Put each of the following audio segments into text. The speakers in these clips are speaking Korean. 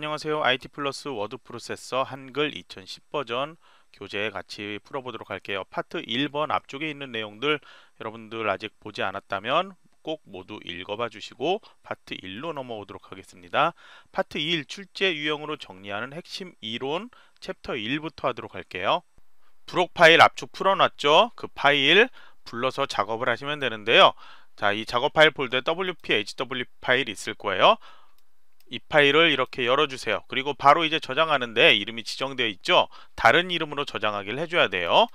안녕하세요. IT 플러스 워드 프로세서 한글 2010 버전 교재 같이 풀어보도록 할게요. 파트 1번 앞쪽에 있는 내용들 여러분들 아직 보지 않았다면 꼭 모두 읽어봐 주시고 파트 1로 넘어오도록 하겠습니다. 파트 1 출제 유형으로 정리하는 핵심 이론 챕터 1부터 하도록 할게요. 브록 파일 압축 풀어놨죠? 그 파일 불러서 작업을 하시면 되는데요. 자, 이 작업 파일 폴더에 WPHW 파일 있을 거예요. 이 파일을 이렇게 열어주세요. 그리고 바로 이제 저장하는데 이름이 지정되어 있죠. 다른 이름으로 저장하기를 해줘야 돼요.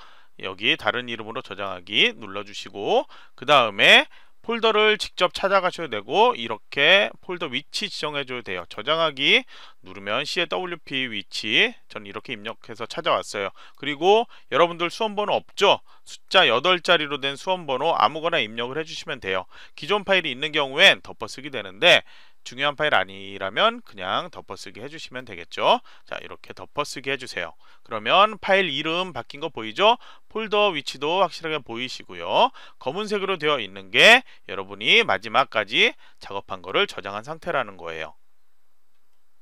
여기 다른 이름으로 저장하기 눌러주시고 그 다음에 폴더를 직접 찾아가셔도 되고 이렇게 폴더 위치 지정해줘도 돼요. 저장하기 누르면 CWP 위치 저는 이렇게 입력해서 찾아왔어요. 그리고 여러분들 수험번호 없죠? 숫자 8자리로 된 수험번호 아무거나 입력을 해주시면 돼요. 기존 파일이 있는 경우엔 덮어쓰기 되는데 중요한 파일 아니라면 그냥 덮어쓰기 해주시면 되겠죠. 자 이렇게 덮어쓰기 해주세요. 그러면 파일 이름 바뀐 거 보이죠? 폴더 위치도 확실하게 보이시고요. 검은색으로 되어 있는 게 여러분이 마지막까지 작업한 거를 저장한 상태라는 거예요.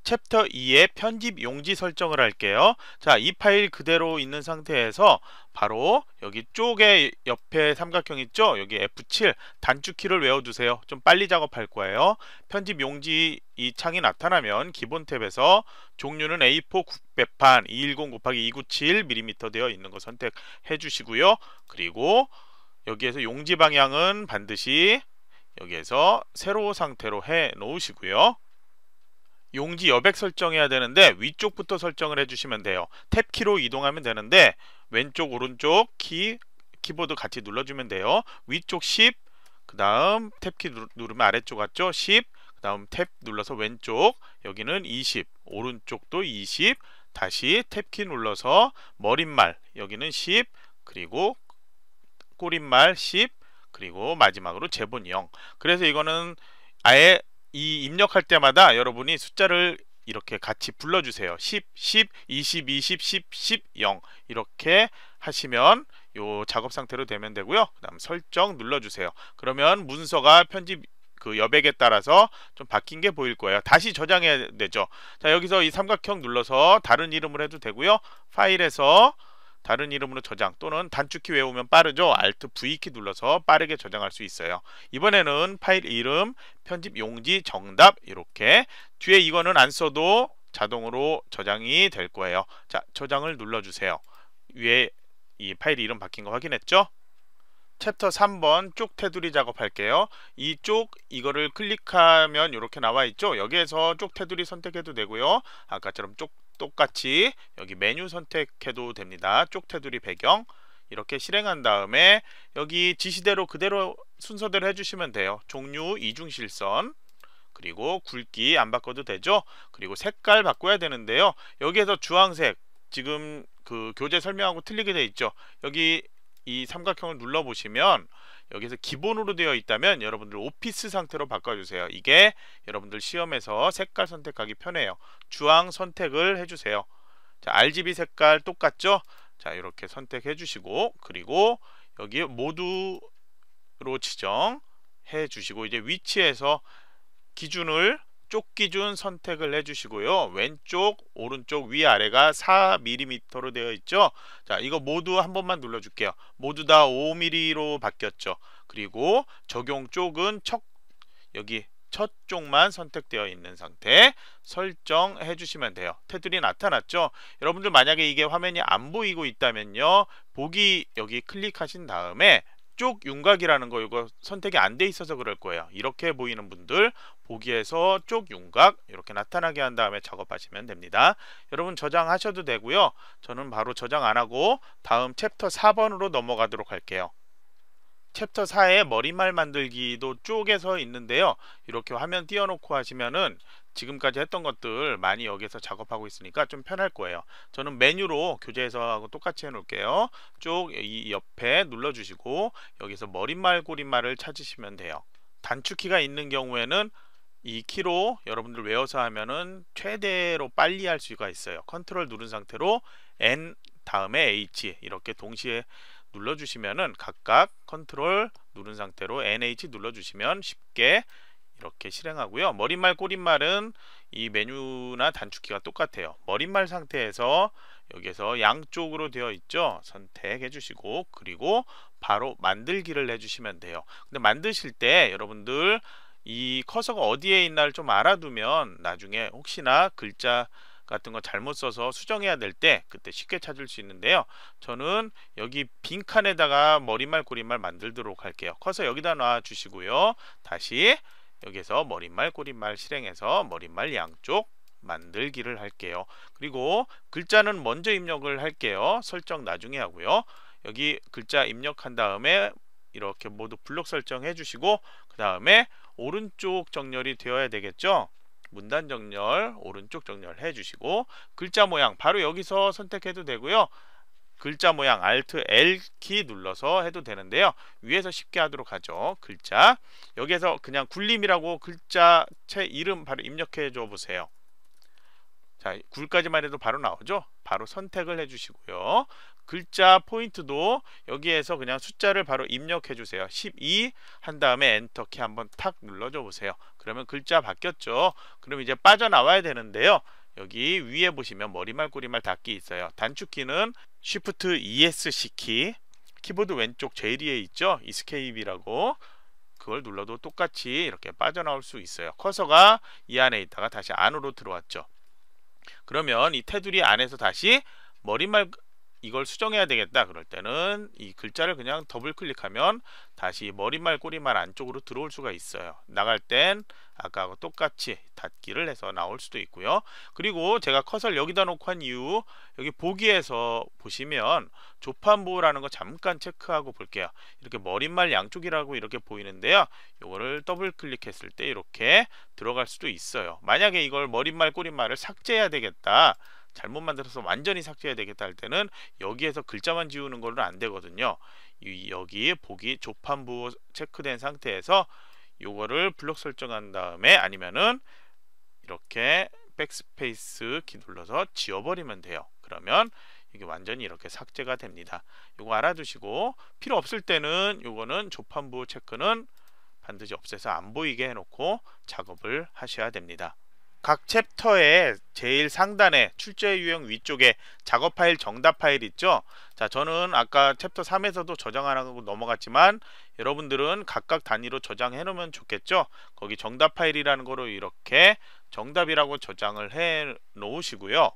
챕터 2의 편집 용지 설정을 할게요. 자, 이 파일 그대로 있는 상태에서 바로 여기 쪽에 옆에 삼각형 있죠? 여기 F7 단축키를 외워두세요. 좀 빨리 작업할 거예요. 편집 용지 이 창이 나타나면 기본 탭에서 종류는 A4 국배판 210 곱하기 297mm 되어 있는 거 선택해 주시고요. 그리고 여기에서 용지 방향은 반드시 여기에서 세로 상태로 해 놓으시고요. 용지 여백 설정해야 되는데 위쪽부터 설정을 해주시면 돼요. 탭키로 이동하면 되는데 왼쪽 오른쪽 키 키보드 같이 눌러주면 돼요. 위쪽 10, 그 다음 탭키 누르면 아래쪽 왔죠? 10, 그 다음 탭 눌러서 왼쪽, 여기는 20, 오른쪽도 20, 다시 탭키 눌러서 머릿말, 여기는 10, 그리고 꼬릿말 10, 그리고 마지막으로 제본 0. 그래서 이거는 아예 이 입력할 때마다 여러분이 숫자를 이렇게 같이 불러주세요. 10, 10, 20, 20, 10, 10, 0 이렇게 하시면 요 작업 상태로 되면 되고요. 그 다음 설정 눌러주세요. 그러면 문서가 편집 그 여백에 따라서 좀 바뀐 게 보일 거예요. 다시 저장해야 되죠. 자 여기서 이 삼각형 눌러서 다른 이름을 해도 되고요. 파일에서 다른 이름으로 저장 또는 단축키 외우면 빠르죠 Alt V키 눌러서 빠르게 저장할 수 있어요 이번에는 파일 이름 편집 용지 정답 이렇게 뒤에 이거는 안 써도 자동으로 저장이 될 거예요 자 저장을 눌러주세요 위에 이 파일 이름 바뀐 거 확인했죠 챕터 3번 쪽 테두리 작업할게요 이쪽 이거를 클릭하면 이렇게 나와 있죠 여기에서 쪽 테두리 선택해도 되고요 아까처럼 쪽 똑같이 여기 메뉴 선택해도 됩니다. 쪽 테두리 배경 이렇게 실행한 다음에 여기 지시대로 그대로 순서대로 해주시면 돼요. 종류 이중실선 그리고 굵기 안 바꿔도 되죠. 그리고 색깔 바꿔야 되는데요. 여기에서 주황색 지금 그 교재 설명하고 틀리게 돼 있죠. 여기 이 삼각형을 눌러보시면 여기서 기본으로 되어 있다면 여러분들 오피스 상태로 바꿔주세요. 이게 여러분들 시험에서 색깔 선택하기 편해요. 주황 선택을 해주세요. 자, RGB 색깔 똑같죠? 자, 이렇게 선택해 주시고 그리고 여기 모두로 지정해 주시고 이제 위치에서 기준을 쪽 기준 선택을 해주시고요. 왼쪽, 오른쪽, 위아래가 4mm로 되어 있죠. 자, 이거 모두 한 번만 눌러줄게요. 모두 다 5mm로 바뀌었죠. 그리고 적용 쪽은 척, 여기 첫 쪽만 선택되어 있는 상태 설정해 주시면 돼요. 테두리 나타났죠? 여러분들 만약에 이게 화면이 안 보이고 있다면요. 보기 여기 클릭하신 다음에 쪽 윤곽이라는 거 이거 선택이 안 돼 있어서 그럴 거예요. 이렇게 보이는 분들 보기에서 쪽 윤곽 이렇게 나타나게 한 다음에 작업하시면 됩니다. 여러분 저장하셔도 되고요. 저는 바로 저장 안 하고 다음 챕터 4번으로 넘어가도록 할게요. 챕터 4의 머리말 만들기도 쪽에서 있는데요. 이렇게 화면 띄워놓고 하시면은 지금까지 했던 것들 많이 여기서 작업하고 있으니까 좀 편할 거예요 저는 메뉴로 교재에서 하고 똑같이 해 놓을게요 쭉 이 옆에 눌러 주시고 여기서 머릿말 고리말을 찾으시면 돼요 단축키가 있는 경우에는 이 키로 여러분들 외워서 하면은 최대로 빨리 할 수가 있어요 컨트롤 누른 상태로 N 다음에 H 이렇게 동시에 눌러주시면은 각각 컨트롤 누른 상태로 NH 눌러주시면 쉽게 이렇게 실행하고요. 머릿말 꼬릿말은 이 메뉴나 단축키가 똑같아요. 머릿말 상태에서 여기에서 양쪽으로 되어 있죠. 선택해 주시고 그리고 바로 만들기를 해주시면 돼요. 근데 만드실 때 여러분들 이 커서가 어디에 있나를 좀 알아두면 나중에 혹시나 글자 같은 거 잘못 써서 수정해야 될 때 그때 쉽게 찾을 수 있는데요. 저는 여기 빈 칸에다가 머리말 꼬리말 만들도록 할게요. 커서 여기다 놔 주시고요. 다시 여기에서 머릿말 꼬릿말 실행해서 머릿말 양쪽 만들기를 할게요 그리고 글자는 먼저 입력을 할게요 설정 나중에 하고요 여기 글자 입력한 다음에 이렇게 모두 블록 설정해 주시고 그 다음에 오른쪽 정렬이 되어야 되겠죠 문단 정렬 오른쪽 정렬 해주시고 글자 모양 바로 여기서 선택해도 되고요 글자 모양 Alt L 키 눌러서 해도 되는데요. 위에서 쉽게 하도록 하죠. 글자. 여기에서 그냥 굴림이라고 글자체 이름 바로 입력해 줘 보세요. 자, 굴까지만 해도 바로 나오죠. 바로 선택을 해 주시고요. 글자 포인트도 여기에서 그냥 숫자를 바로 입력해 주세요. 12 한 다음에 엔터키 한번 탁 눌러줘 보세요. 그러면 글자 바뀌었죠. 그럼 이제 빠져나와야 되는데요. 여기 위에 보시면 머리말 꼬리말 닫기 있어요 단축키는 Shift ESC 키 키보드 왼쪽 제리에 있죠 e 이스케이프라고 그걸 눌러도 똑같이 이렇게 빠져나올 수 있어요 커서가 이 안에 있다가 다시 안으로 들어왔죠 그러면 이 테두리 안에서 다시 머리말 이걸 수정해야 되겠다 그럴 때는 이 글자를 그냥 더블 클릭하면 다시 머리말 꼬리말 안쪽으로 들어올 수가 있어요 나갈 땐 아까하고 똑같이 닫기를 해서 나올 수도 있고요 그리고 제가 컷을 여기다 놓고 한 이유 여기 보기에서 보시면 조판부라는거 잠깐 체크하고 볼게요 이렇게 머리말 양쪽이라고 이렇게 보이는데요 이거를 더블 클릭했을 때 이렇게 들어갈 수도 있어요 만약에 이걸 머리말 꼬리말을 삭제해야 되겠다 잘못 만들어서 완전히 삭제해야 되겠다 할 때는 여기에서 글자만 지우는 걸로는 안 되거든요. 여기 보기 조판부 체크된 상태에서 요거를 블록 설정한 다음에 아니면은 이렇게 백스페이스 키 눌러서 지워버리면 돼요. 그러면 이게 완전히 이렇게 삭제가 됩니다. 요거 알아두시고 필요 없을 때는 요거는 조판부 체크는 반드시 없애서 안 보이게 해놓고 작업을 하셔야 됩니다. 각 챕터의 제일 상단에 출제 유형 위쪽에 작업 파일 정답 파일 있죠 자 저는 아까 챕터 3에서도 저장하라고 넘어갔지만 여러분들은 각각 단위로 저장해 놓으면 좋겠죠 거기 정답 파일이라는 거로 이렇게 정답이라고 저장을 해 놓으시고요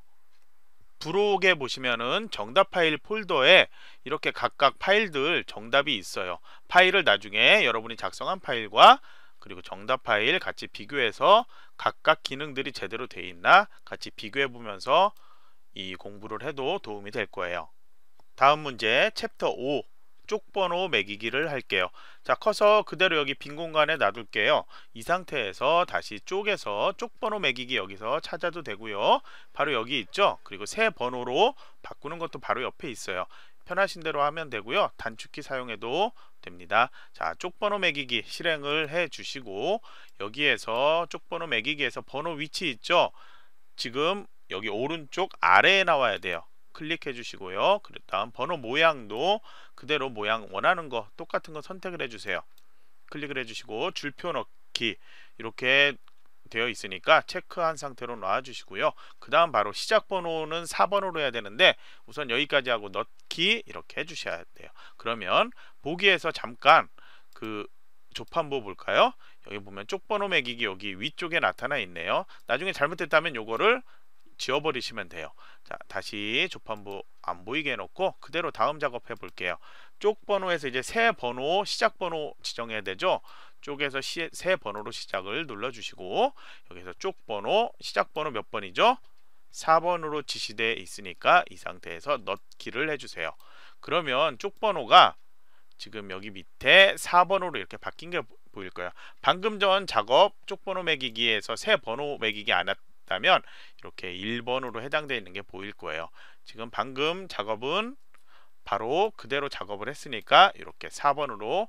브록에 보시면은 정답 파일 폴더에 이렇게 각각 파일들 정답이 있어요 파일을 나중에 여러분이 작성한 파일과 그리고 정답 파일 같이 비교해서 각각 기능들이 제대로 돼 있나 같이 비교해 보면서 이 공부를 해도 도움이 될 거예요. 다음 문제 챕터 5 쪽번호 매기기를 할게요. 자 커서 그대로 여기 빈 공간에 놔둘게요. 이 상태에서 다시 쪽에서 쪽번호 매기기 여기서 찾아도 되고요. 바로 여기 있죠. 그리고 새 번호로 바꾸는 것도 바로 옆에 있어요. 편하신 대로 하면 되고요. 단축키 사용해도 됩니다. 자, 쪽번호 매기기 실행을 해 주시고 여기에서 쪽번호 매기기에서 번호 위치 있죠? 지금 여기 오른쪽 아래에 나와야 돼요. 클릭해 주시고요. 그 다음 번호 모양도 그대로 모양 원하는 거 똑같은 거 선택을 해주세요. 클릭을 해주시고 줄표 넣기 이렇게 되어 있으니까 체크한 상태로 놔 주시고요 그 다음 바로 시작 번호는 4번으로 해야 되는데 우선 여기까지 하고 넣기 이렇게 해주셔야 돼요 그러면 보기에서 잠깐 그 조판부 뭐 볼까요 여기 보면 쪽번호 매기기 여기 위쪽에 나타나 있네요 나중에 잘못됐다면 요거를 지워버리시면 돼요 자 다시 조판부 뭐 안 보이게 해놓고 그대로 다음 작업 해볼게요 쪽 번호에서 이제 새 번호 시작 번호 지정해야 되죠 쪽에서 시, 새 번호로 시작을 눌러주시고 여기서 쪽 번호 시작 번호 몇 번이죠? 4번으로 지시되어 있으니까 이 상태에서 넣기를 해주세요. 그러면 쪽 번호가 지금 여기 밑에 4번으로 이렇게 바뀐 게 보일 거예요. 방금 전 작업 쪽 번호 매기기에서 새 번호 매기기 안 했다면 이렇게 1번으로 해당되어 있는 게 보일 거예요. 지금 방금 작업은 바로 그대로 작업을 했으니까 이렇게 4번으로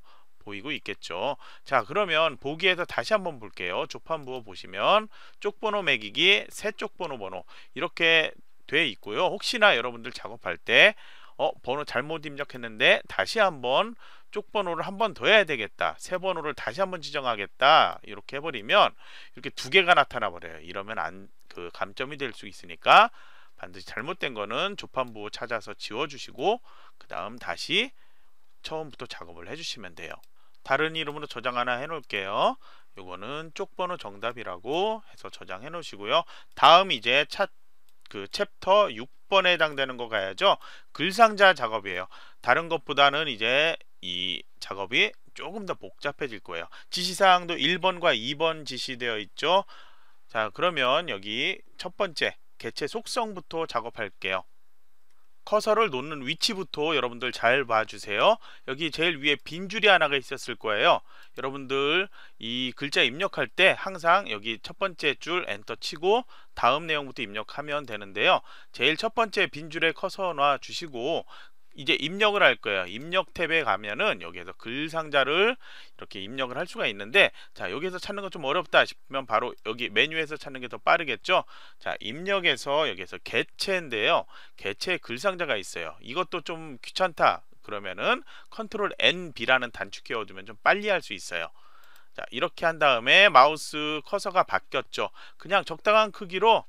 보이고 있겠죠. 자 그러면 보기에서 다시 한번 볼게요. 조판 부호 보시면 쪽번호 매기기 새 쪽번호 번호 이렇게 돼 있고요. 혹시나 여러분들 작업할 때 어, 번호 잘못 입력했는데 다시 한번 쪽번호를 한번더 해야 되겠다. 새 번호를 다시 한번 지정하겠다. 이렇게 해버리면 이렇게 두 개가 나타나 버려요. 이러면 안 그 감점이 될 수 있으니까 반드시 잘못된 거는 조판부 찾아서 지워주시고 그 다음 다시 처음부터 작업을 해주시면 돼요. 다른 이름으로 저장 하나 해놓을게요. 요거는 쪽번호 정답이라고 해서 저장해 놓으시고요. 다음 이제 차, 그 챕터 6번에 해당되는 거 가야죠. 글상자 작업이에요. 다른 것보다는 이제 이 작업이 조금 더 복잡해질 거예요. 지시사항도 1번과 2번 지시되어 있죠. 자 그러면 여기 첫 번째 개체 속성부터 작업할게요. 커서를 놓는 위치부터 여러분들 잘 봐주세요. 여기 제일 위에 빈 줄이 하나가 있었을 거예요. 여러분들 이 글자 입력할 때 항상 여기 첫 번째 줄 엔터 치고 다음 내용부터 입력하면 되는데요. 제일 첫 번째 빈 줄에 커서 놔 주시고 이제 입력을 할 거예요. 입력 탭에 가면은 여기에서 글 상자를 이렇게 입력을 할 수가 있는데 자 여기에서 찾는 거 좀 어렵다 싶으면 바로 여기 메뉴에서 찾는 게 더 빠르겠죠. 자 입력에서 여기에서 개체인데요. 개체 글 상자가 있어요. 이것도 좀 귀찮다 그러면은 컨트롤 NB라는 단축키 얻으면 좀 빨리 할 수 있어요. 자 이렇게 한 다음에 마우스 커서가 바뀌었죠. 그냥 적당한 크기로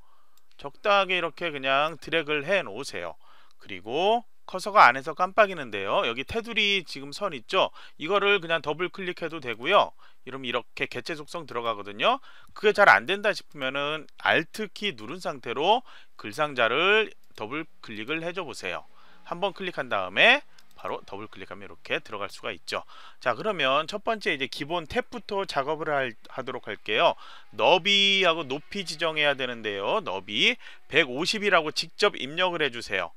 적당하게 이렇게 그냥 드래그를 해 놓으세요. 그리고 커서가 안에서 깜빡이는데요. 여기 테두리 지금 선 있죠? 이거를 그냥 더블 클릭해도 되고요. 이러면 이렇게 개체 속성 들어가거든요. 그게 잘 안된다 싶으면은 Alt키 누른 상태로 글상자를 더블 클릭을 해줘 보세요. 한번 클릭한 다음에 바로 더블 클릭하면 이렇게 들어갈 수가 있죠 자 그러면 첫 번째 이제 기본 탭부터 작업을 할, 하도록 할게요 너비하고 높이 지정해야 되는데요 너비 150이라고 직접 입력을 해주세요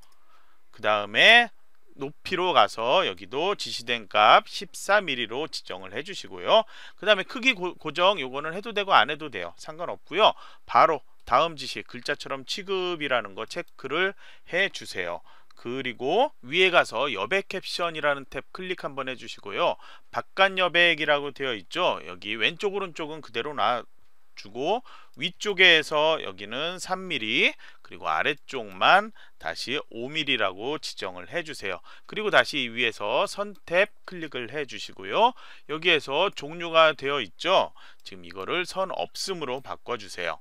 그 다음에 높이로 가서 여기도 지시된 값 14mm로 지정을 해주시고요. 그 다음에 크기 고, 고정 요거는 해도 되고 안 해도 돼요. 상관없고요. 바로 다음 지시 글자처럼 취급이라는 거 체크를 해주세요. 그리고 위에 가서 여백 캡션이라는 탭 클릭 한번 해주시고요. 바깥 여백이라고 되어 있죠. 여기 왼쪽 오른쪽은 그대로 놔주고 위쪽에서 여기는 3mm 그리고 아래쪽만 다시 5mm라고 지정을 해주세요. 그리고 다시 위에서 선택 클릭을 해주시고요. 여기에서 종류가 되어 있죠. 지금 이거를 선 없음으로 바꿔주세요.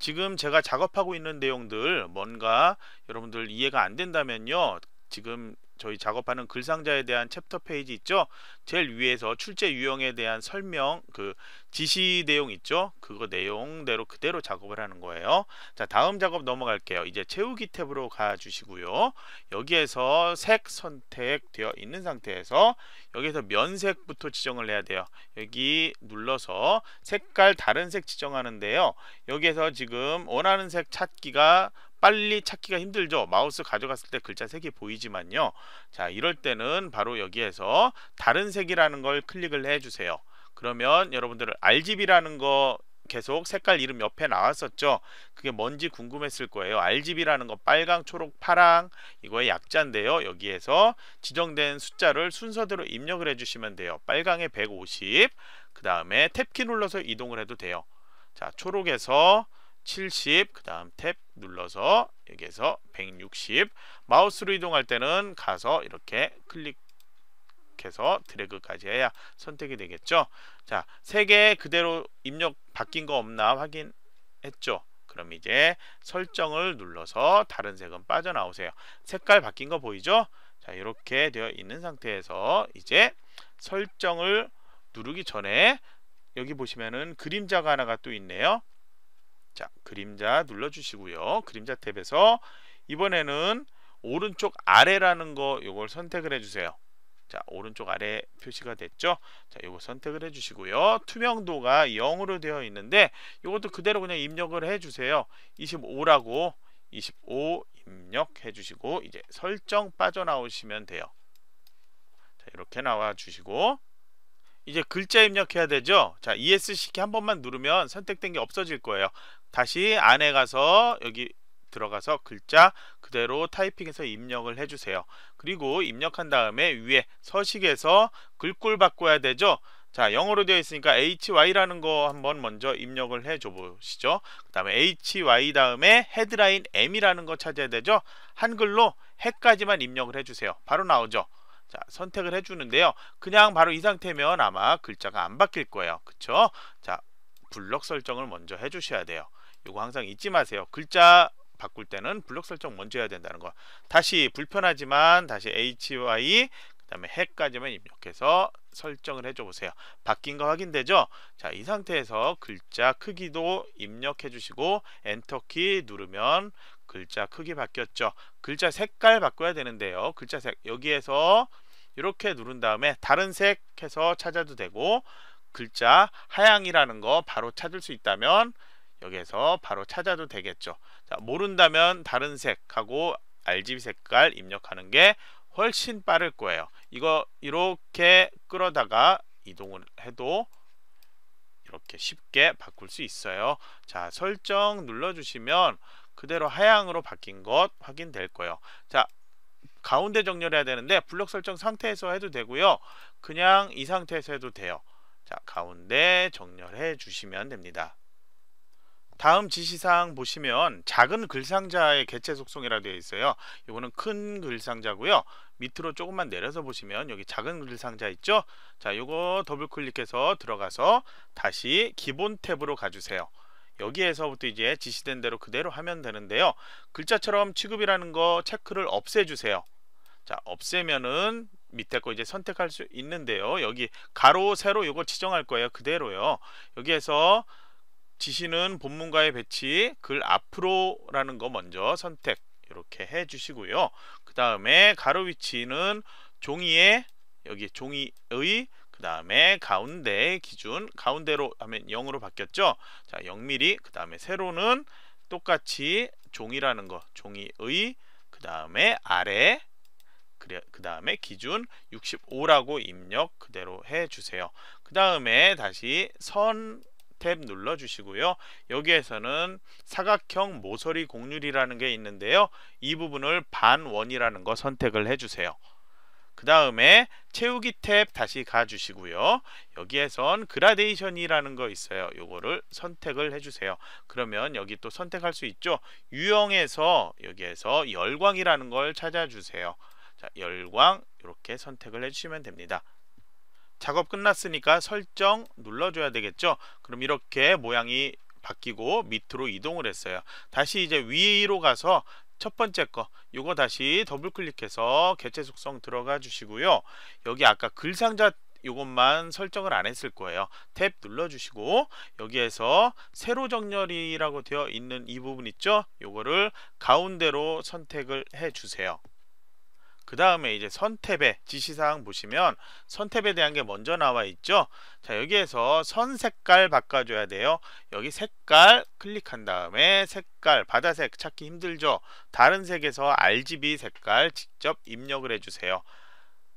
지금 제가 작업하고 있는 내용들 뭔가 여러분들 이해가 안 된다면요. 지금 저희 작업하는 글상자에 대한 챕터 페이지 있죠 제일 위에서 출제 유형에 대한 설명 그 지시 내용 있죠 그거 내용대로 그대로 작업을 하는 거예요 자 다음 작업 넘어갈게요 이제 채우기 탭으로 가 주시고요 여기에서 색 선택되어 있는 상태에서 여기에서 면색부터 지정을 해야 돼요 여기 눌러서 색깔 다른 색 지정하는데요 여기에서 지금 원하는 색 찾기가 빨리 찾기가 힘들죠 마우스 가져갔을 때 글자 색이 보이지만요 자 이럴 때는 바로 여기에서 다른 색이라는 걸 클릭을 해주세요 그러면 여러분들은 RGB라는 거 계속 색깔 이름 옆에 나왔었죠 그게 뭔지 궁금했을 거예요 RGB라는 거 빨강 초록 파랑 이거의 약자인데요 여기에서 지정된 숫자를 순서대로 입력을 해주시면 돼요 빨강에 150 그 다음에 탭키 눌러서 이동을 해도 돼요 자 초록에서 70, 그 다음 탭 눌러서 여기에서 160 마우스로 이동할 때는 가서 이렇게 클릭해서 드래그까지 해야 선택이 되겠죠 자, 3개 그대로 입력 바뀐 거 없나 확인했죠 그럼 이제 설정을 눌러서 다른 색은 빠져나오세요 색깔 바뀐 거 보이죠 자 이렇게 되어 있는 상태에서 이제 설정을 누르기 전에 여기 보시면은 그림자가 하나가 또 있네요 자 그림자 눌러주시고요. 그림자 탭에서 이번에는 오른쪽 아래라는 거 이걸 선택을 해주세요. 자 오른쪽 아래 표시가 됐죠 자 요거 선택을 해주시고요 투명도가 0으로 되어 있는데 이것도 그대로 그냥 입력을 해주세요 25라고 25 입력해 주시고 이제 설정 빠져나오시면 돼요 자 이렇게 나와 주시고 이제 글자 입력해야 되죠 자 ESC 키 한 번만 누르면 선택된 게 없어질 거예요 다시 안에 가서 여기 들어가서 글자 그대로 타이핑해서 입력을 해주세요. 그리고 입력한 다음에 위에 서식에서 글꼴 바꿔야 되죠. 자 영어로 되어 있으니까 hy라는 거 한번 먼저 입력을 해줘 보시죠 그 다음에 hy 다음에 헤드라인 m이라는 거 찾아야 되죠 한글로 해까지만 입력을 해주세요 바로 나오죠 자 선택을 해주는데요 그냥 바로 이 상태면 아마 글자가 안 바뀔 거예요 그쵸 자 블럭 설정을 먼저 해주셔야 돼요 이거 항상 잊지 마세요. 글자 바꿀 때는 블록 설정 먼저 해야 된다는 거. 다시 불편하지만 다시 hy 그 다음에 해까지만 입력해서 설정을 해줘 보세요. 바뀐 거 확인되죠? 자, 이 상태에서 글자 크기도 입력해 주시고 엔터키 누르면 글자 크기 바뀌었죠. 글자 색깔 바꿔야 되는데요. 글자 색 여기에서 이렇게 누른 다음에 다른 색 해서 찾아도 되고 글자 하향이라는 거 바로 찾을 수 있다면 여기에서 바로 찾아도 되겠죠 자, 모른다면 다른 색하고 RGB 색깔 입력하는 게 훨씬 빠를 거예요 이거 이렇게 끌어다가 이동을 해도 이렇게 쉽게 바꿀 수 있어요 자 설정 눌러주시면 그대로 하향으로 바뀐 것 확인될 거예요 자 가운데 정렬해야 되는데 블록 설정 상태에서 해도 되고요 그냥 이 상태에서 해도 돼요 자 가운데 정렬해 주시면 됩니다 다음 지시사항 보시면 작은 글상자의 개체 속성이라 되어 있어요. 이거는 큰 글상자고요. 밑으로 조금만 내려서 보시면 여기 작은 글상자 있죠? 자, 이거 더블 클릭해서 들어가서 다시 기본 탭으로 가주세요. 여기에서부터 이제 지시된 대로 그대로 하면 되는데요. 글자처럼 취급이라는 거 체크를 없애주세요. 자, 없애면은 밑에 거 이제 선택할 수 있는데요. 여기 가로, 세로 이거 지정할 거예요. 그대로요. 여기에서 지시는 본문과의 배치 글 앞으로라는 거 먼저 선택 이렇게 해 주시고요 그 다음에 가로 위치는 종이에 여기 종이의 그 다음에 가운데 기준 가운데로 하면 0으로 바뀌었죠 자 0mm 그 다음에 세로는 똑같이 종이라는 거 종이의 그 다음에 아래 그 다음에 기준 65라고 입력 그대로 해주세요 그 다음에 다시 선탭 눌러주시고요. 여기에서는 사각형 모서리 곡률이라는 게 있는데요. 이 부분을 반원이라는 거 선택을 해주세요. 그 다음에 채우기 탭 다시 가주시고요. 여기에선 그라데이션이라는 거 있어요. 요거를 선택을 해주세요. 그러면 여기 또 선택할 수 있죠. 유형에서 여기에서 열광이라는 걸 찾아주세요. 자, 열광 이렇게 선택을 해주시면 됩니다. 작업 끝났으니까 설정 눌러줘야 되겠죠 그럼 이렇게 모양이 바뀌고 밑으로 이동을 했어요 다시 이제 위로 가서 첫 번째 거 이거 다시 더블 클릭해서 개체 속성 들어가 주시고요 여기 아까 글 상자 이것만 설정을 안 했을 거예요 탭 눌러 주시고 여기에서 세로 정렬이라고 되어 있는 이 부분 있죠 이거를 가운데로 선택을 해 주세요 그 다음에 이제 선택에 지시사항 보시면 선택에 대한 게 먼저 나와 있죠 자 여기에서 선 색깔 바꿔줘야 돼요 여기 색깔 클릭한 다음에 색깔 바다색 찾기 힘들죠 다른 색에서 RGB 색깔 직접 입력을 해주세요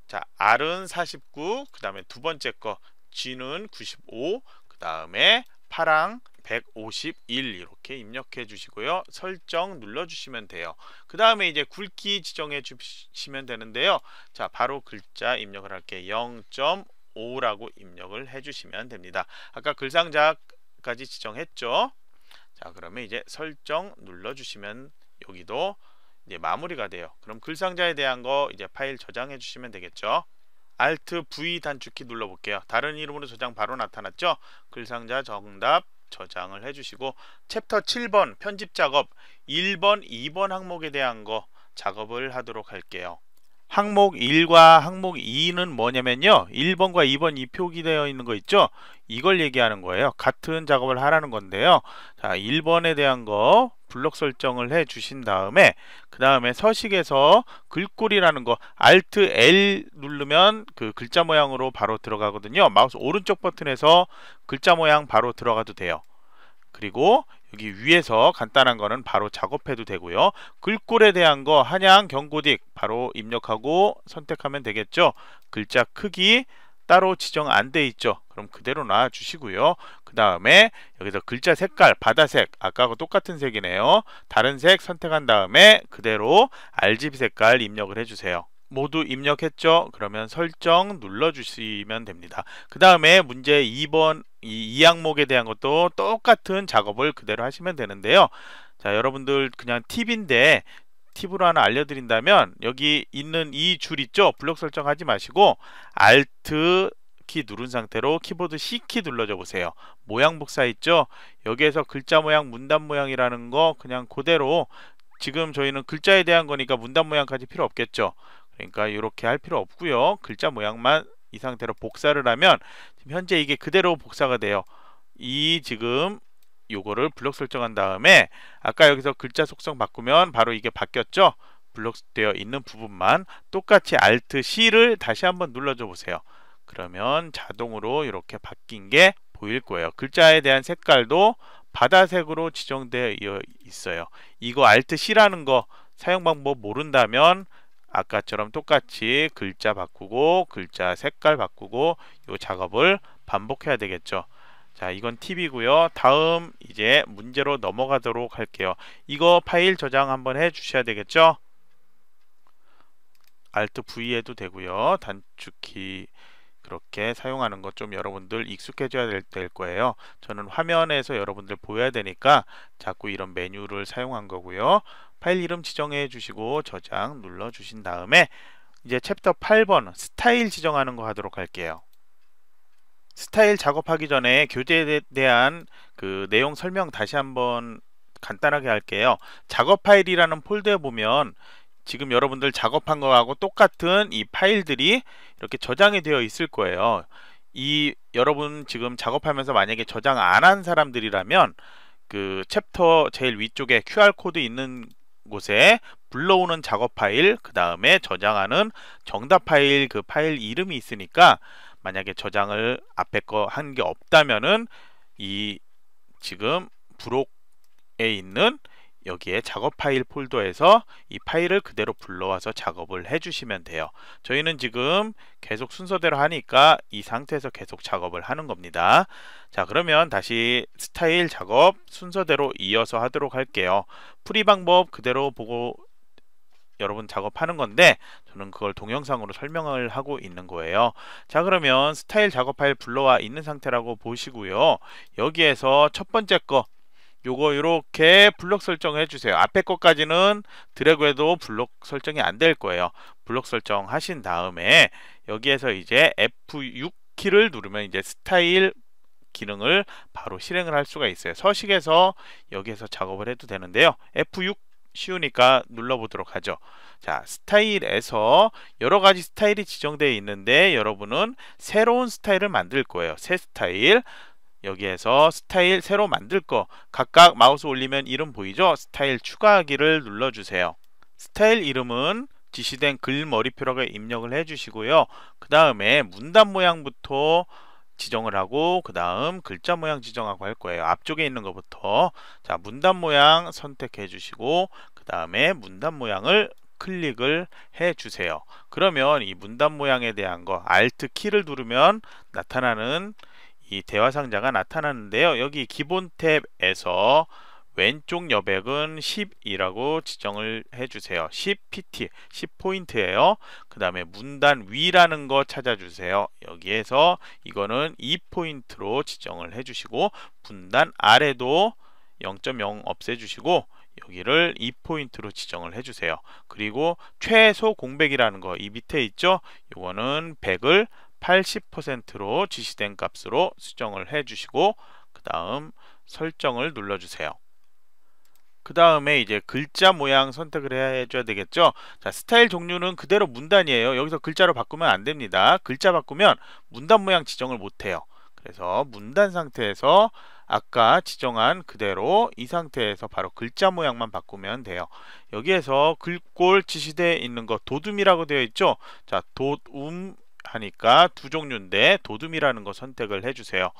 자 R은 49 그 다음에 두 번째 거 G는 95 그 다음에 파랑 151 이렇게 입력해 주시고요. 설정 눌러 주시면 돼요. 그 다음에 이제 굵기 지정해 주시면 되는데요. 자 바로 글자 입력을 할게 0.5라고 입력을 해 주시면 됩니다. 아까 글상자까지 지정했죠. 자 그러면 이제 설정 눌러 주시면 여기도 이제 마무리가 돼요. 그럼 글상자에 대한 거 이제 파일 저장해 주시면 되겠죠. Alt V 단축키 눌러볼게요. 다른 이름으로 저장 바로 나타났죠? 글상자 정답 저장을 해주시고 챕터 7번 편집 작업 1번, 2번 항목에 대한 거 작업을 하도록 할게요. 항목 1과 항목 2는 뭐냐면요. 1번과 2번 이 표기 되어 있는 거 있죠? 이걸 얘기하는 거예요. 같은 작업을 하라는 건데요. 자, 1번에 대한 거 블록 설정을 해 주신 다음에 그 다음에 서식에서 글꼴이라는 거 Alt L 누르면 그 글자 모양으로 바로 들어가거든요. 마우스 오른쪽 버튼에서 글자 모양 바로 들어가도 돼요. 그리고 여기 위에서 간단한 거는 바로 작업해도 되고요. 글꼴에 대한 거 한양 경고딕 바로 입력하고 선택하면 되겠죠. 글자 크기 따로 지정 안 돼 있죠. 그럼 그대로 놔 주시고요. 그 다음에 여기서 글자 색깔 바다색 아까하고 똑같은 색이네요. 다른 색 선택한 다음에 그대로 RGB 색깔 입력을 해주세요. 모두 입력했죠? 그러면 설정 눌러주시면 됩니다. 그 다음에 문제 2번 이, 이 항목에 대한 것도 똑같은 작업을 그대로 하시면 되는데요. 자 여러분들 그냥 팁인데 팁으로 하나 알려드린다면 여기 있는 이 줄 있죠? 블록 설정하지 마시고 Alt 키 누른 상태로 키보드 C키 눌러줘 보세요. 모양 복사 있죠? 여기에서 글자 모양, 문단 모양이라는 거 그냥 그대로 지금 저희는 글자에 대한 거니까 문단 모양까지 필요 없겠죠. 그러니까 이렇게 할 필요 없고요 글자 모양만 이 상태로 복사를 하면 현재 이게 그대로 복사가 돼요 이 지금 요거를 블록 설정한 다음에 아까 여기서 글자 속성 바꾸면 바로 이게 바뀌었죠 블록 되어 있는 부분만 똑같이 Alt C를 다시 한번 눌러줘 보세요 그러면 자동으로 이렇게 바뀐 게 보일 거예요 글자에 대한 색깔도 바다색으로 지정되어 있어요 이거 Alt C라는 거 사용 방법 모른다면 아까처럼 똑같이 글자 바꾸고 글자 색깔 바꾸고 이 작업을 반복해야 되겠죠 자 이건 팁이고요 다음 이제 문제로 넘어가도록 할게요 이거 파일 저장 한번 해 주셔야 되겠죠 Alt V 해도 되고요 단축키 그렇게 사용하는 것 좀 여러분들 익숙해져야 될, 될, 거예요 저는 화면에서 여러분들 보여야 되니까 자꾸 이런 메뉴를 사용한 거고요 파일 이름 지정해 주시고 저장 눌러 주신 다음에 이제 챕터 8번 스타일 지정하는 거 하도록 할게요. 스타일 작업하기 전에 교재에 대한 그 내용 설명 다시 한번 간단하게 할게요. 작업 파일이라는 폴더에 보면 지금 여러분들 작업한 거하고 똑같은 이 파일들이 이렇게 저장이 되어 있을 거예요. 이 여러분 지금 작업하면서 만약에 저장 안 한 사람들이라면 그 챕터 제일 위쪽에 QR코드 있는 곳에 불러오는 작업 파일 그 다음에 저장하는 정답 파일 그 파일 이름이 있으니까 만약에 저장을 앞에 거 한 게 없다면은 이 지금 브록에 있는 여기에 작업 파일 폴더에서 이 파일을 그대로 불러와서 작업을 해주시면 돼요. 저희는 지금 계속 순서대로 하니까 이 상태에서 계속 작업을 하는 겁니다. 자 그러면 다시 스타일 작업 순서대로 이어서 하도록 할게요. 풀이 방법 그대로 보고 여러분 작업하는 건데 저는 그걸 동영상으로 설명을 하고 있는 거예요 자 그러면 스타일 작업 파일 불러와 있는 상태라고 보시고요 여기에서 첫 번째 거 요거 이렇게 블록 설정해 주세요 앞에 것까지는 드래그해도 블록 설정이 안 될 거예요 블록 설정 하신 다음에 여기에서 이제 F6 키를 누르면 이제 스타일 기능을 바로 실행을 할 수가 있어요 서식에서 여기에서 작업을 해도 되는데요 F6 쉬우니까 눌러보도록 하죠 자 스타일에서 여러가지 스타일이 지정되어 있는데 여러분은 새로운 스타일을 만들 거예요 새 스타일 여기에서 스타일 새로 만들 거 각각 마우스 올리면 이름 보이죠? 스타일 추가하기를 눌러주세요. 스타일 이름은 지시된 글 머리표락에 입력을 해주시고요. 그 다음에 문단 모양부터 지정을 하고 그 다음 글자 모양 지정하고 할 거예요. 앞쪽에 있는 것부터 자 문단 모양 선택해 주시고 그 다음에 문단 모양을 클릭을 해 주세요. 그러면 이 문단 모양에 대한 거 Alt 키를 누르면 나타나는 이 대화 상자가 나타나는데요. 여기 기본 탭에서 왼쪽 여백은 10이라고 지정을 해주세요. 10PT, 10포인트예요. 그 다음에 문단 위라는 거 찾아주세요. 여기에서 이거는 2포인트로 지정을 해주시고 문단 아래도 0.0 없애주시고 여기를 2포인트로 지정을 해주세요. 그리고 최소 공백이라는 거 이 밑에 있죠? 이거는 100을 80%로 지시된 값으로 수정을 해주시고 그 다음 설정을 눌러주세요. 그 다음에 이제 글자 모양 선택을 해줘야 되겠죠 자 스타일 종류는 그대로 문단이에요 여기서 글자로 바꾸면 안됩니다 글자 바꾸면 문단 모양 지정을 못해요 그래서 문단 상태에서 아까 지정한 그대로 이 상태에서 바로 글자 모양만 바꾸면 돼요 여기에서 글꼴 지시되어 있는 거 도둠이라고 되어 있죠 자 도움 하니까 두 종류인데 도둠이라는 거 선택을 해주세요.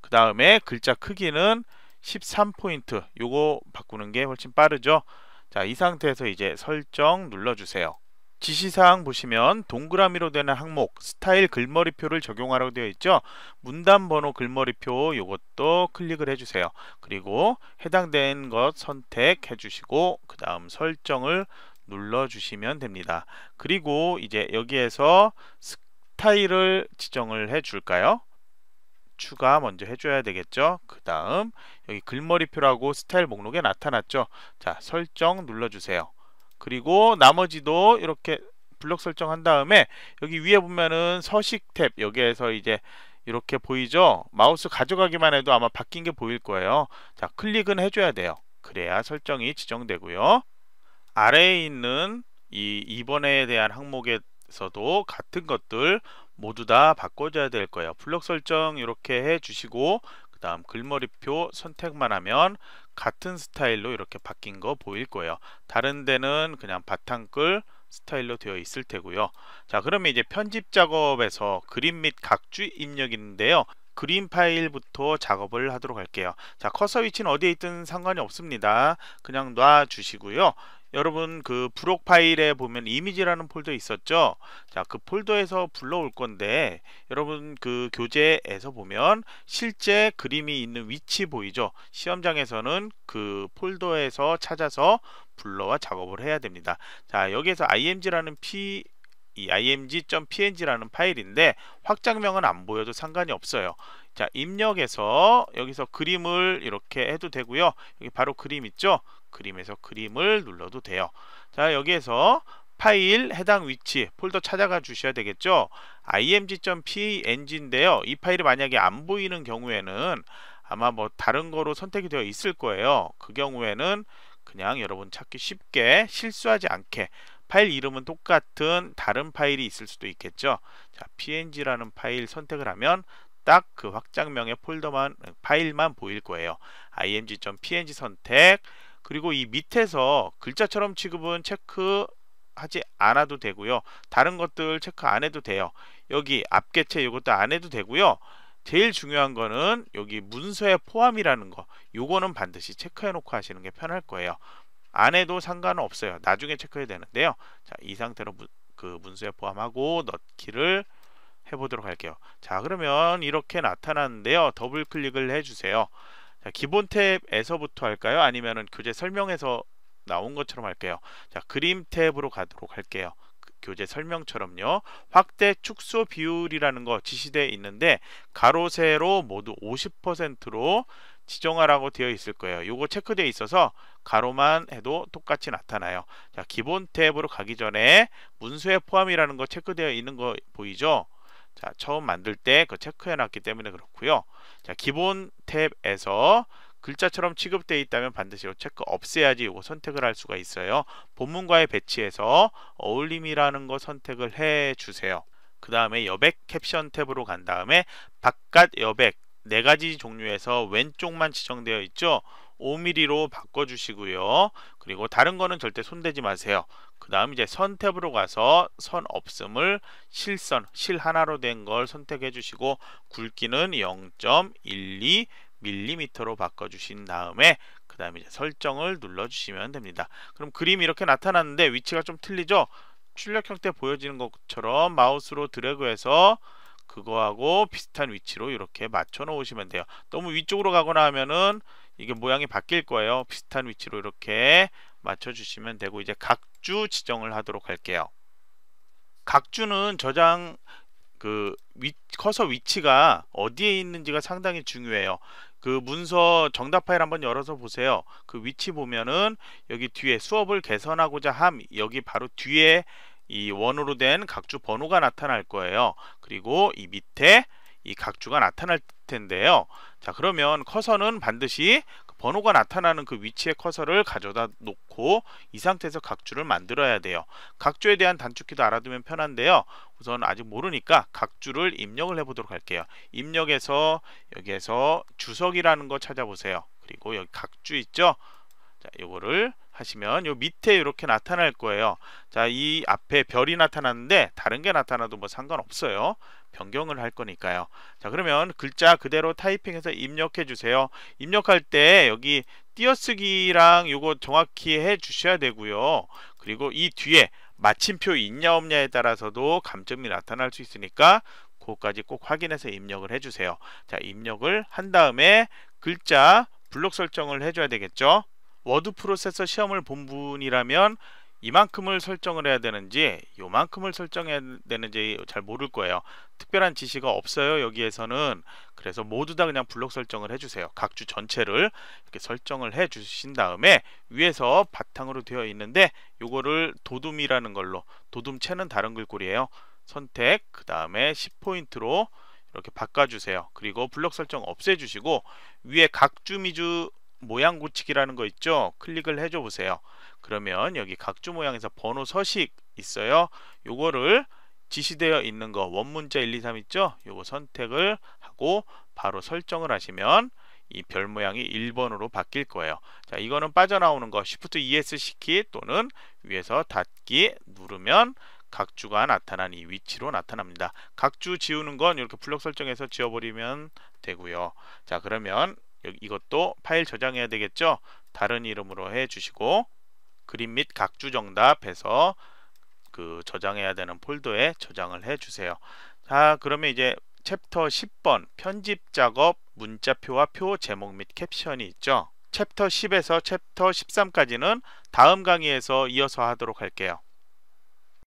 그 다음에 글자 크기는 13포인트 요거 바꾸는 게 훨씬 빠르죠. 자, 이 상태에서 이제 설정 눌러주세요. 지시사항 보시면 동그라미로 되는 항목 스타일 글머리표를 적용하라고 되어 있죠 문단 번호 글머리표 요것도 클릭을 해주세요 그리고 해당된 것 선택해 주시고 그 다음 설정을 눌러 주시면 됩니다 그리고 이제 여기에서 스타일을 지정을 해 줄까요? 추가 먼저 해줘야 되겠죠 그 다음 여기 글머리표라고 스타일 목록에 나타났죠 자 설정 눌러주세요 그리고 나머지도 이렇게 블록 설정한 다음에 여기 위에 보면은 서식 탭 여기에서 이제 이렇게 보이죠 마우스 가져가기만 해도 아마 바뀐 게 보일 거예요 자 클릭은 해줘야 돼요 그래야 설정이 지정되고요 아래에 있는 이이번에 대한 항목에 에서도 같은 것들 모두 다 바꿔줘야 될 거예요. 블록 설정 이렇게 해주시고 그 다음 글머리표 선택만 하면 같은 스타일로 이렇게 바뀐 거 보일 거예요. 다른 데는 그냥 바탕글 스타일로 되어 있을 테고요. 자 그러면 이제 편집 작업에서 그림 및 각주 입력인데요. 그림 파일부터 작업을 하도록 할게요. 자 커서 위치는 어디에 있든 상관이 없습니다. 그냥 놔 주시고요. 여러분 그 브록 파일에 보면 이미지라는 폴더 있었죠 자 그 폴더에서 불러올 건데 여러분 그 교재에서 보면 실제 그림이 있는 위치 보이죠 시험장에서는 그 폴더에서 찾아서 불러와 작업을 해야 됩니다 자 여기에서 img라는 p 이 img.png라는 파일인데 확장명은 안 보여도 상관이 없어요. 자, 입력해서 여기서 그림을 이렇게 해도 되고요. 여기 바로 그림 있죠? 그림에서 그림을 눌러도 돼요. 자, 여기에서 파일 해당 위치 폴더 찾아가 주셔야 되겠죠 img.png인데요 이 파일이 만약에 안 보이는 경우에는 아마 뭐 다른 거로 선택이 되어 있을 거예요 그 경우에는 그냥 여러분 찾기 쉽게 실수하지 않게 파일 이름은 똑같은 다른 파일이 있을 수도 있겠죠. 자, png라는 파일 선택을 하면 딱 그 확장명의 폴더만 파일만 보일 거예요. img.png 선택 그리고 이 밑에서 글자처럼 취급은 체크하지 않아도 되고요. 다른 것들 체크 안 해도 돼요. 여기 앞개체 이것도 안 해도 되고요. 제일 중요한 거는 여기 문서에 포함이라는 거 요거는 반드시 체크해 놓고 하시는 게 편할 거예요 안 해도 상관은 없어요. 나중에 체크해야 되는데요. 자, 이 상태로 무, 그 문서에 포함하고 넣기를 해보도록 할게요. 자, 그러면 이렇게 나타났는데요. 더블 클릭을 해주세요. 자, 기본 탭에서부터 할까요? 아니면은 교재 설명에서 나온 것처럼 할게요. 자, 그림 탭으로 가도록 할게요. 교재 설명처럼요. 확대 축소 비율이라는 거 지시대에 있는데 가로 세로 모두 50%로 지정하라고 되어 있을 거예요. 요거 체크되어 있어서 가로만 해도 똑같이 나타나요. 자, 기본 탭으로 가기 전에 문서에 포함이라는 거 체크되어 있는 거 보이죠? 자, 처음 만들 때 그 체크해 놨기 때문에 그렇고요. 자, 기본 탭에서 글자처럼 취급되어 있다면 반드시 요 체크 없애야지 이거 선택을 할 수가 있어요. 본문과의 배치에서 어울림이라는 거 선택을 해 주세요. 그 다음에 여백 캡션 탭으로 간 다음에 바깥 여백 네 가지 종류에서 왼쪽만 지정되어 있죠. 5mm로 바꿔주시고요. 그리고 다른 거는 절대 손대지 마세요. 그 다음 이제 선 탭으로 가서 선 없음을 실선, 실 하나로 된 걸 선택해 주시고 굵기는 0.12 밀리미터로 바꿔주신 다음에 그 다음에 이제 설정을 눌러주시면 됩니다. 그럼 그림이 이렇게 나타났는데 위치가 좀 틀리죠? 출력 형태 보여지는 것처럼 마우스로 드래그해서 그거하고 비슷한 위치로 이렇게 맞춰 놓으시면 돼요. 너무 위쪽으로 가거나 하면은 이게 모양이 바뀔 거예요. 비슷한 위치로 이렇게 맞춰주시면 되고 이제 각주 지정을 하도록 할게요. 각주는 저장 그 위, 커서 위치가 어디에 있는지가 상당히 중요해요. 그 문서 정답 파일 한번 열어서 보세요. 그 위치 보면은 여기 뒤에 수업을 개선하고자 함 여기 바로 뒤에 이 원으로 된 각주 번호가 나타날 거예요. 그리고 이 밑에 이 각주가 나타날 텐데요. 자 그러면 커서는 반드시 번호가 나타나는 그 위치에 커서를 가져다 놓고 이 상태에서 각주를 만들어야 돼요. 각주에 대한 단축키도 알아두면 편한데요. 우선 아직 모르니까 각주를 입력을 해보도록 할게요. 입력에서 여기에서 주석이라는 거 찾아보세요. 그리고 여기 각주 있죠? 자, 요거를 하시면 요 밑에 이렇게 나타날 거예요. 자, 이 앞에 별이 나타났는데 다른 게 나타나도 뭐 상관없어요. 변경을 할 거니까요. 자, 그러면 글자 그대로 타이핑해서 입력해 주세요. 입력할 때 여기 띄어쓰기랑 요거 정확히 해 주셔야 되고요. 그리고 이 뒤에 마침표 있냐 없냐에 따라서도 감점이 나타날 수 있으니까 그것까지 꼭 확인해서 입력을 해주세요. 자, 입력을 한 다음에 글자 블록 설정을 해줘야 되겠죠. 워드 프로세서 시험을 본 분이라면 이만큼을 설정을 해야 되는지 요만큼을 설정해야 되는지 잘 모를 거예요 특별한 지시가 없어요 여기에서는 그래서 모두 다 그냥 블록 설정을 해주세요 각주 전체를 이렇게 설정을 해 주신 다음에 위에서 바탕으로 되어 있는데 요거를 도둠이라는 걸로 도둠체는 다른 글꼴이에요 선택 그 다음에 10포인트로 이렇게 바꿔주세요 그리고 블록 설정 없애주시고 위에 각주 미주 모양 고치기라는 거 있죠 클릭을 해 줘 보세요 그러면 여기 각주 모양에서 번호 서식 있어요 요거를 지시되어 있는 거 원문자 1, 2, 3 있죠 요거 선택을 하고 바로 설정을 하시면 이 별 모양이 1번으로 바뀔 거예요 자 이거는 빠져나오는 거 Shift ES 시키 또는 위에서 닫기 누르면 각주가 나타난 이 위치로 나타납니다. 각주 지우는 건 이렇게 블록 설정에서 지워버리면 되고요. 자 그러면 이것도 파일 저장해야 되겠죠 다른 이름으로 해 주시고 그림 및 각주 정답해서 그 저장해야 되는 폴더에 저장을 해 주세요 자 그러면 이제 챕터 10번 편집 작업 문자표와 표 제목 및 캡션이 있죠 챕터 10에서 챕터 13까지는 다음 강의에서 이어서 하도록 할게요